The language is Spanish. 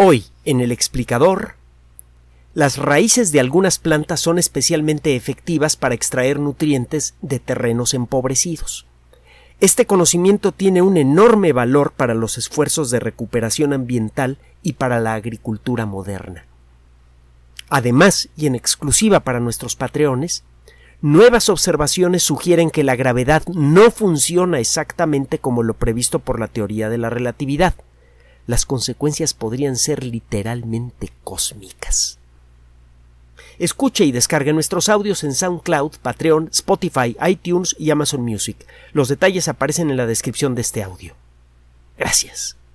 Hoy, en el explicador, las raíces de algunas plantas son especialmente efectivas para extraer nutrientes de terrenos empobrecidos. Este conocimiento tiene un enorme valor para los esfuerzos de recuperación ambiental y para la agricultura moderna. Además, y en exclusiva para nuestros patreones, nuevas observaciones sugieren que la gravedad no funciona exactamente como lo previsto por la teoría de la relatividad las consecuencias podrían ser literalmente cósmicas. Escuche y descargue nuestros audios en SoundCloud, Patreon, Spotify, iTunes y Amazon Music. Los detalles aparecen en la descripción de este audio. Gracias.